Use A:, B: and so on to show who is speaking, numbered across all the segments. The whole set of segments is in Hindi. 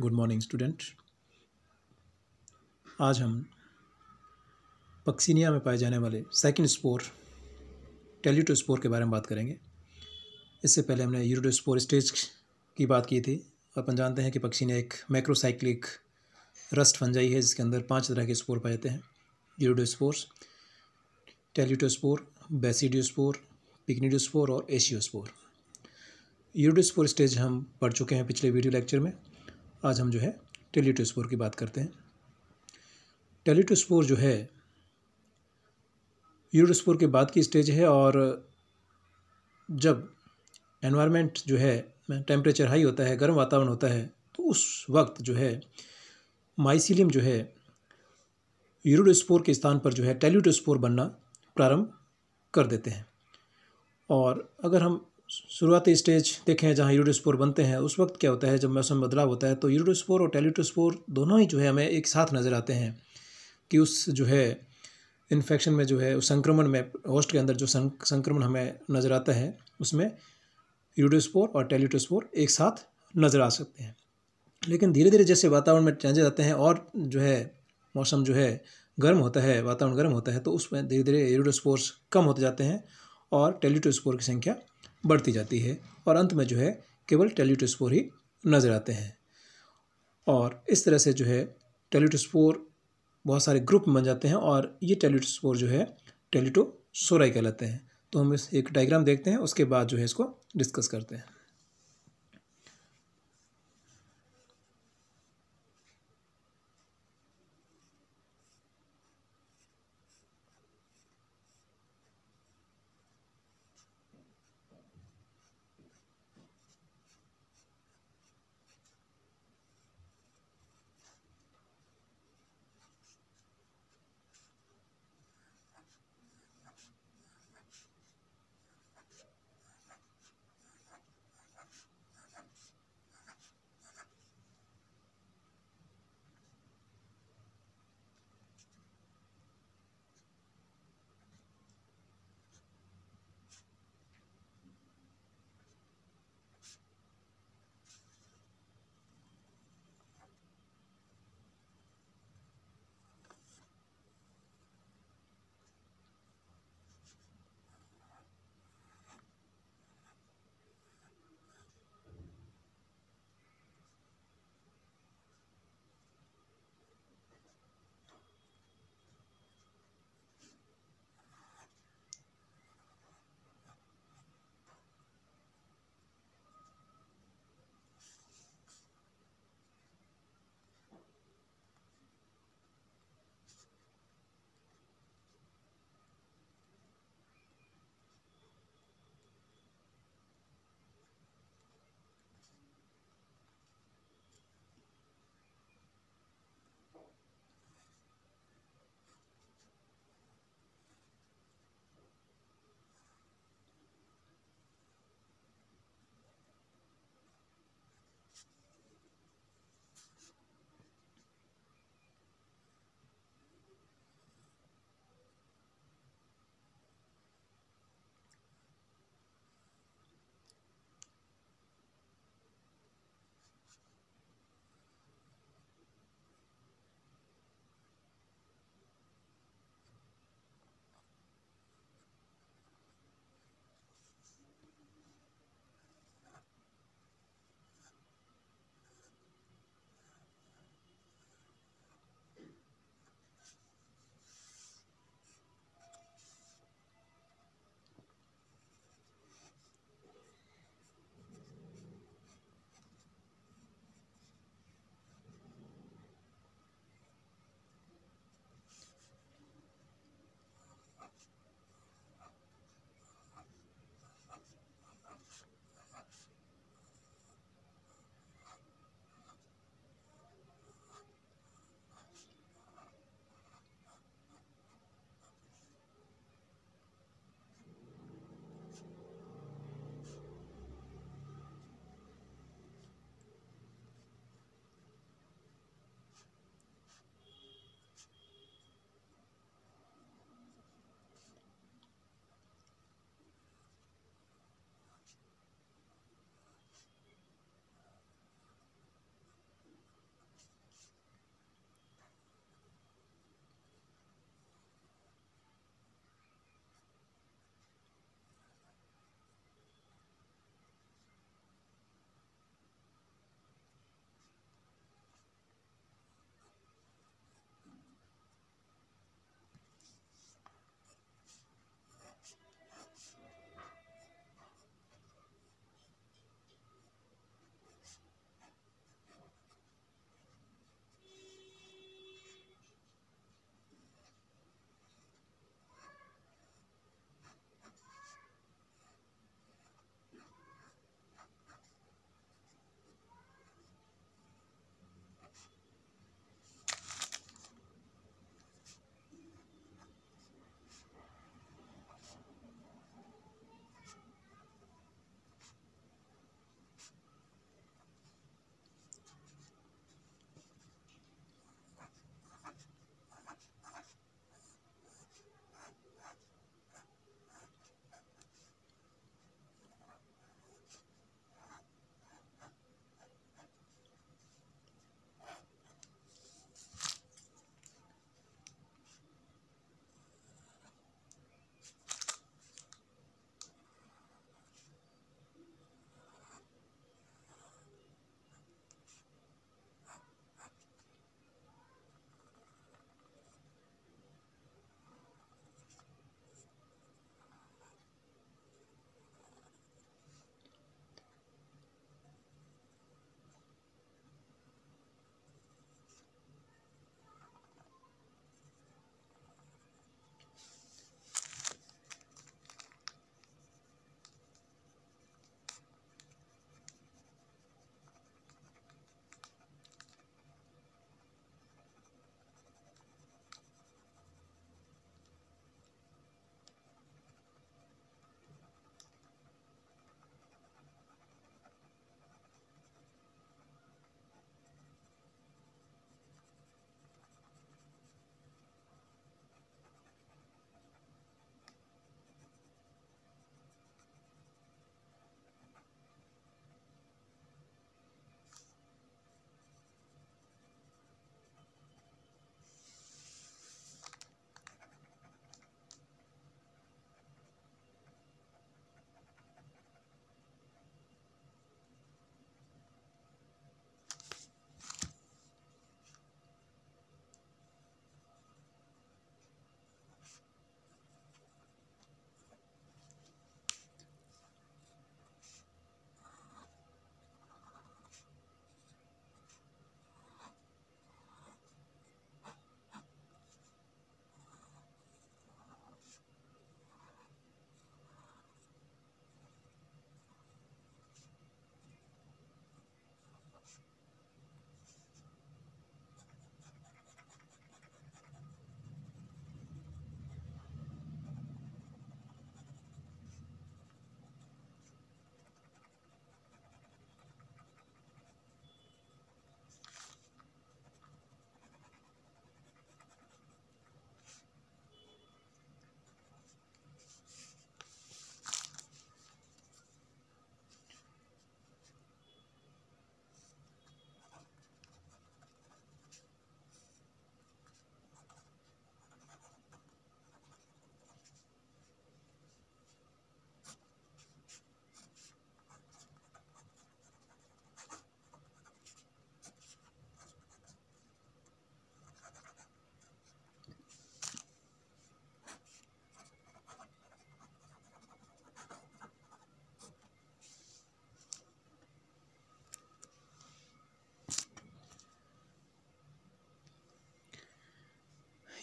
A: गुड मॉर्निंग स्टूडेंट आज हम पक्सीनिया में पाए जाने वाले सेकंड स्पोर स्पोर के बारे में बात करेंगे इससे पहले हमने स्पोर स्टेज की बात की थी अपन जानते हैं कि पक्सीनिया एक मैक्रोसाइक्लिक रस्ट फंजाई है जिसके अंदर पांच तरह के स्पोर पाए जाते हैं यूरोडोस्पोर्स टेलीटोस्पोर बेसिडियोस्पोर स्पोर और एशियोस्पोर यूरोडोस्पोर स्टेज हम पढ़ चुके हैं पिछले वीडियो लेक्चर में आज हम जो है टेलीटोस्पोर की बात करते हैं टेलीटोस्पोर जो है यूरोस्पोर के बाद की स्टेज है और जब एनवायरनमेंट जो है टेम्परेचर हाई होता है गर्म वातावरण होता है तो उस वक्त जो है माइसिलियम जो है यूरोडोस्पोर के स्थान पर जो है टेल्यूटोस्पोर बनना प्रारंभ कर देते हैं और अगर हम शुरुआती स्टेज देखें जहाँ यूरोस्पोर बनते हैं उस वक्त क्या होता है जब मौसम बदलाव होता है तो यूरोस्पोर और टेलीटोस्पोर दोनों ही जो है हमें एक साथ नज़र आते हैं कि उस जो है इन्फेक्शन में जो है उस संक्रमण में होस्ट के अंदर जो संक्रमण हमें नज़र आता है उसमें यूडोस्पोर और टेलीटोस्पोर एक साथ नज़र आ सकते हैं लेकिन धीरे धीरे जैसे वातावरण में चेंजेज आते हैं और जो है मौसम जो है गर्म होता है वातावरण गर्म होता है तो उसमें धीरे धीरे यूडोस्पोर्स कम होते जाते हैं और टेलीटोस्पोर की संख्या बढ़ती जाती है और अंत में जो है केवल टेल्यूटोस्पोर ही नज़र आते हैं और इस तरह से जो है टेल्यूटोस्पोर बहुत सारे ग्रुप बन जाते हैं और ये टेल्यूटोस्पोर जो है टेल्यूटोसोराई कहलाते हैं तो हम इस एक डायग्राम देखते हैं उसके बाद जो है इसको डिस्कस करते हैं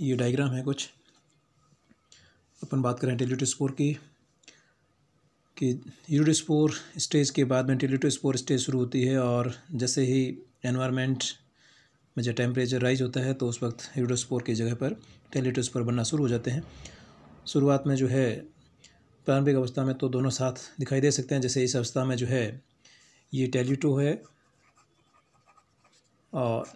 A: ये डायग्राम है कुछ अपन बात करें टेल्यूटोस्पोर की कि यूरोस्पोर स्टेज के बाद में स्पोर स्टेज शुरू होती है और जैसे ही एनवायरनमेंट में जब टेम्परेचर राइज होता है तो उस वक्त यूरोस्पोर की जगह पर टेल्यूटोस्पोर बनना शुरू हो जाते हैं शुरुआत में जो है प्रारंभिक अवस्था में तो दोनों साथ दिखाई दे सकते हैं जैसे इस अवस्था में जो है ये टेलीटो है और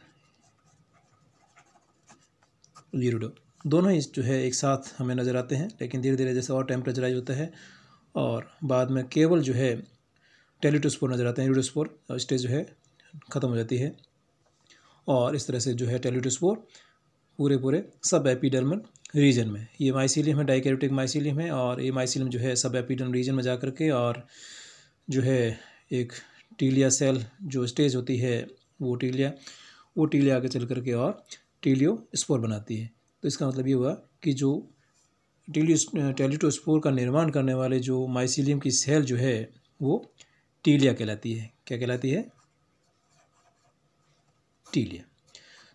A: डो दोनों ही जो है एक साथ हमें नज़र आते हैं लेकिन धीरे धीरे जैसे और टेम्परेचराइज होता है और बाद में केवल जो है टेलीटोस्पोर नज़र आते हैं यूडोस्पोर स्टेज जो है ख़त्म हो जाती है और इस तरह से जो है टेलीटोस्पोर पूरे पूरे सब एपिडर्मल रीजन में ये माइसिलियम है डाइकेरेटिक माइसिलियम है और ये माइसिलियम जो है सब एपिडर्म रीजन में जा कर के और जो है एक टीलिया सेल जो स्टेज होती है वो टीलिया वो टीलिया आगे चल करके और टेलियो स्पोर बनाती है तो इसका मतलब ये हुआ कि जो टेलियो स्पोर का निर्माण करने वाले जो माइसिलियम की सेल जो है वो टीलिया कहलाती है क्या कहलाती है टीलिया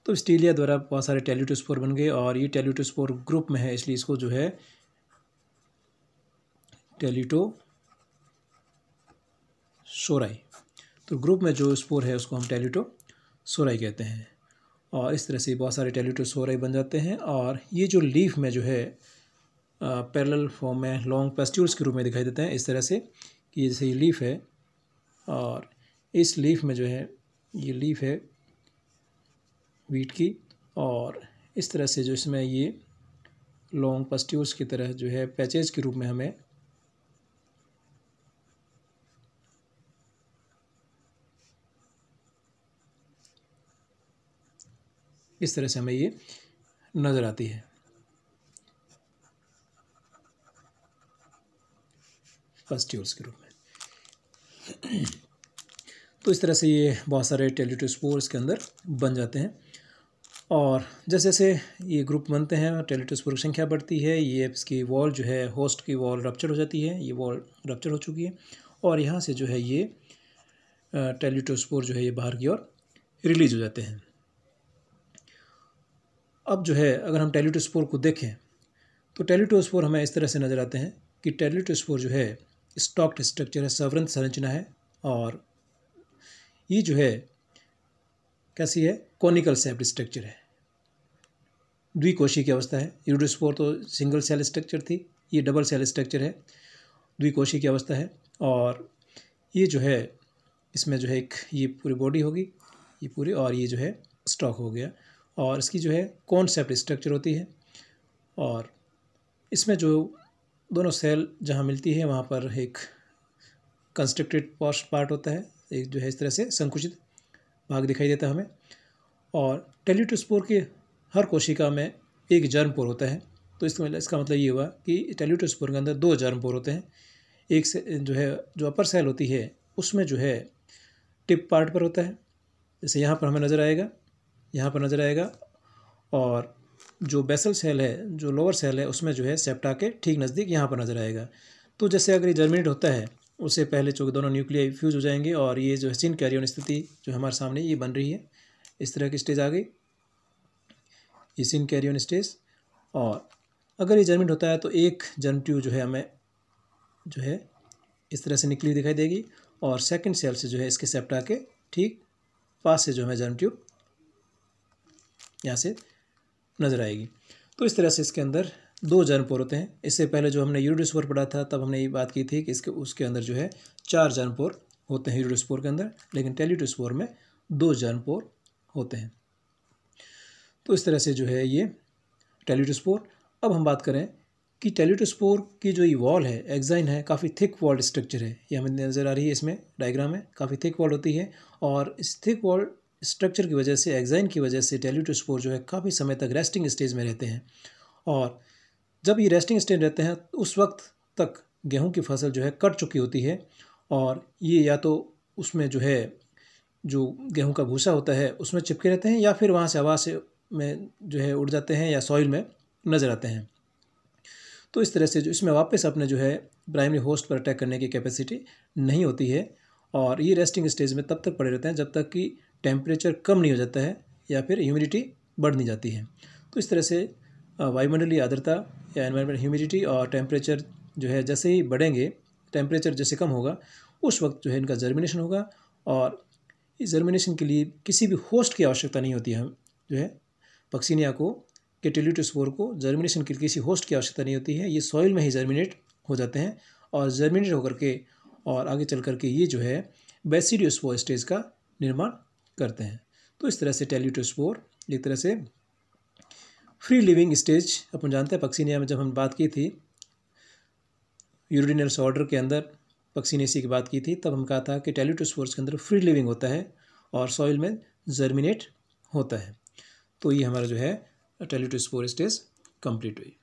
A: तो इस टीलिया द्वारा बहुत सारे स्पोर बन गए और ये स्पोर ग्रुप में है इसलिए इसको जो है टेलीटो सोराई तो ग्रुप में जो स्पोर है उसको हम टेलीटो सोराई कहते हैं और इस तरह से बहुत सारे टेलीटोस हो रहे बन जाते हैं और ये जो लीफ में जो है पैरेलल फॉर्म में लॉन्ग पेस्ट्यूल्स के रूप में दिखाई देते हैं इस तरह से कि जैसे ये लीफ है और इस लीफ में जो है ये लीफ है वीट की और इस तरह से जो इसमें ये लॉन्ग पेस्ट्यूल्स की तरह जो है पैचेज के रूप में हमें इस तरह से हमें ये नज़र आती है फस्ट्यूल्स के रूप में तो इस तरह से ये बहुत सारे टेलीटो टेलीटोस्पोर्स के अंदर बन जाते हैं और जैसे जैसे ये ग्रुप बनते हैं टेलीटोस्पोर की संख्या बढ़ती है ये इसकी वॉल जो है होस्ट की वॉल रप्चर हो जाती है ये वॉल रप्चर हो चुकी है और यहाँ से जो है ये टेलीटोस्पोर जो है ये बाहर की ओर रिलीज हो जाते हैं अब जो है अगर हम टेलीटोस्पोर को देखें तो टेलीटोस्पोर हमें इस तरह से नज़र आते हैं कि टेलीटोस्पोर जो है स्टॉक्ट स्ट्रक्चर है सवरंत संरचना है और ये जो है कैसी है कॉनिकल सेप्ड स्ट्रक्चर है द्विकोशी की अवस्था है यूडोस्पोर तो सिंगल सेल स्ट्रक्चर थी ये डबल सेल स्ट्रक्चर है द्विकोशी की अवस्था है और ये जो है इसमें जो है एक ये पूरी बॉडी होगी ये पूरी और ये जो है स्टॉक हो गया और इसकी जो है कॉन्सेप्ट स्ट्रक्चर होती है और इसमें जो दोनों सेल जहाँ मिलती है वहाँ पर एक कंस्ट्रक्टेड पॉस्ट पार्ट होता है एक जो है इस तरह से संकुचित भाग दिखाई देता है हमें और टेल्यूटोस्पोर के हर कोशिका में एक जर्म पोर होता है तो इसका मतलब इसका मतलब ये हुआ कि टेल्यूटोस्पोर के अंदर दो जर्म पोर होते हैं एक से जो है जो अपर सेल होती है उसमें जो है टिप पार्ट पर होता है जैसे यहाँ पर हमें नज़र आएगा यहाँ पर नज़र आएगा और जो बेसल सेल है जो लोअर सेल है उसमें जो है सेप्टा के ठीक नज़दीक यहाँ पर नज़र आएगा तो जैसे अगर ये जर्मिनेट होता है उससे पहले चूँकि दोनों न्यूक्लियर फ्यूज हो जाएंगे और ये जो है सीन कैरियन स्थिति जो हमारे सामने ये बन रही है इस तरह की स्टेज आ गई ये सीन कैरियन स्टेज और अगर ये जर्मिनेट होता है तो एक जर्म ट्यूब जो है हमें जो है इस तरह से निकली दिखाई देगी और सेकेंड सेल से जो है इसके सेप्टा के ठीक पास से जो हमें जर्म ट्यूब यहाँ से नज़र आएगी तो इस तरह से इसके अंदर दो जर्नपोर होते हैं इससे पहले जो हमने यूरोडोस्पोर पढ़ा था तब हमने ये बात की थी कि इसके उसके अंदर जो है चार जर्नपोर होते हैं यूरोडोस्पोर के अंदर लेकिन टेलीडोस्पोर में दो जर्नपोर होते हैं तो इस तरह से जो है ये टेलीडोस्पोर अब हम बात करें कि टेलीटोस्पोर की जो ये वॉल है एग्जाइन है काफ़ी थिक वॉल्ड स्ट्रक्चर है ये हमें नज़र आ रही है इसमें डायग्राम में काफ़ी थिक वॉल होती है और इस थिक वॉल स्ट्रक्चर की वजह से एग्जाइन की वजह से टेल्यूटोस्पोर जो है काफ़ी समय तक रेस्टिंग स्टेज में रहते हैं और जब ये रेस्टिंग स्टेज रहते हैं उस वक्त तक गेहूं की फसल जो है कट चुकी होती है और ये या तो उसमें जो है जो गेहूं का भूसा होता है उसमें चिपके रहते हैं या फिर वहाँ से हवा से में जो है उड़ जाते हैं या सॉइल में नज़र आते हैं तो इस तरह से जो इसमें वापस अपने जो है प्राइमरी होस्ट पर अटैक करने की कैपेसिटी नहीं होती है और ये रेस्टिंग स्टेज में तब तक पड़े रहते हैं जब तक कि टेम्परेचर कम नहीं हो जाता है या फिर ह्यूमिडिटी बढ़ नहीं जाती है तो इस तरह से वायुमंडलीय आर्द्रता या एनवायरमेंट ह्यूमिडिटी और टेम्परेचर जो है जैसे ही बढ़ेंगे टेम्परेचर जैसे कम होगा उस वक्त जो है इनका जर्मिनेशन होगा और इस जर्मिनेशन के लिए किसी भी होस्ट की आवश्यकता नहीं होती है जो है पक्सीनिया को के टेल्यूटोस्पोर को जर्मिनेशन के किसी होस्ट की आवश्यकता नहीं होती है ये सॉइल में ही जर्मिनेट हो जाते हैं और जर्मिनेट होकर के और आगे चल करके ये जो है बेसिडियोस्पोर स्टेज का निर्माण करते हैं तो इस तरह से टेल्यूटोस्पोर एक तरह से फ्री लिविंग स्टेज अपन जानते हैं पक्सीनिया में जब हम बात की थी यूरिनल ऑर्डर के अंदर पक्सीनेसी की बात की थी तब हम कहा था कि टेल्यूटोस्पोर्स के अंदर फ्री लिविंग होता है और सॉइल में जर्मिनेट होता है तो ये हमारा जो है टेल्यूटोस्पोर स्टेज कंप्लीट हुई